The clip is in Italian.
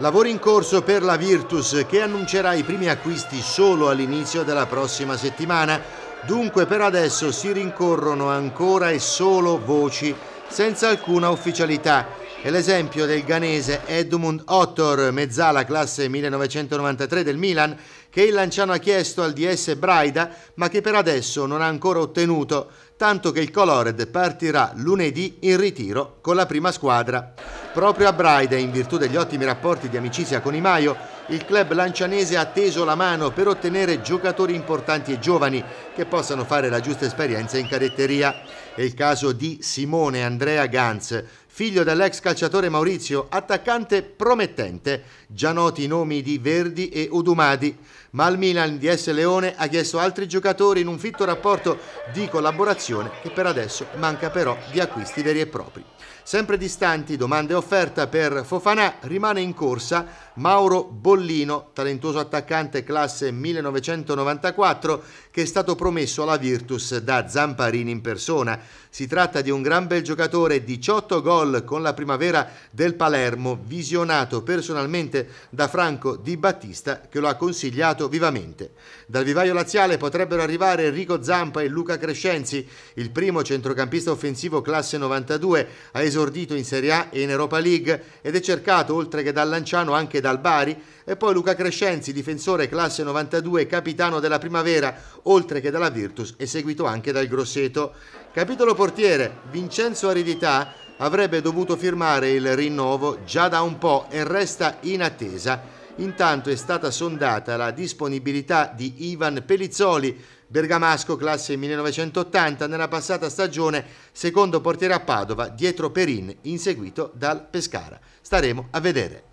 Lavori in corso per la Virtus che annuncerà i primi acquisti solo all'inizio della prossima settimana, dunque per adesso si rincorrono ancora e solo voci, senza alcuna ufficialità è l'esempio del ghanese Edmund Ottor, mezzala classe 1993 del Milan, che il Lanciano ha chiesto al DS Braida, ma che per adesso non ha ancora ottenuto, tanto che il Colored partirà lunedì in ritiro con la prima squadra. Proprio a Braida, in virtù degli ottimi rapporti di amicizia con I Maio, il club lancianese ha teso la mano per ottenere giocatori importanti e giovani che possano fare la giusta esperienza in cadetteria. È il caso di Simone Andrea Ganz, figlio dell'ex calciatore Maurizio, attaccante promettente, già noti i nomi di Verdi e Udumadi, ma il Milan di S. Leone ha chiesto altri giocatori in un fitto rapporto di collaborazione che per adesso manca però di acquisti veri e propri. Sempre distanti, domande e offerta per Fofanà, rimane in corsa Mauro Bollino, talentuoso attaccante classe 1994, che è stato promesso alla Virtus da Zamparini in persona. Si tratta di un gran bel giocatore, 18 gol gol con la primavera del Palermo, visionato personalmente da Franco Di Battista che lo ha consigliato vivamente. Dal vivaio laziale potrebbero arrivare Enrico Zampa e Luca Crescenzi, il primo centrocampista offensivo classe 92, ha esordito in Serie A e in Europa League ed è cercato oltre che dal Lanciano anche dal Bari e poi Luca Crescenzi, difensore classe 92, capitano della primavera, oltre che dalla Virtus e seguito anche dal Grosseto. Capitolo portiere, Vincenzo Aridità avrebbe dovuto firmare il rinnovo già da un po' e resta in attesa. Intanto è stata sondata la disponibilità di Ivan Pelizzoli, bergamasco classe 1980, nella passata stagione secondo portiere a Padova dietro Perin, inseguito dal Pescara. Staremo a vedere.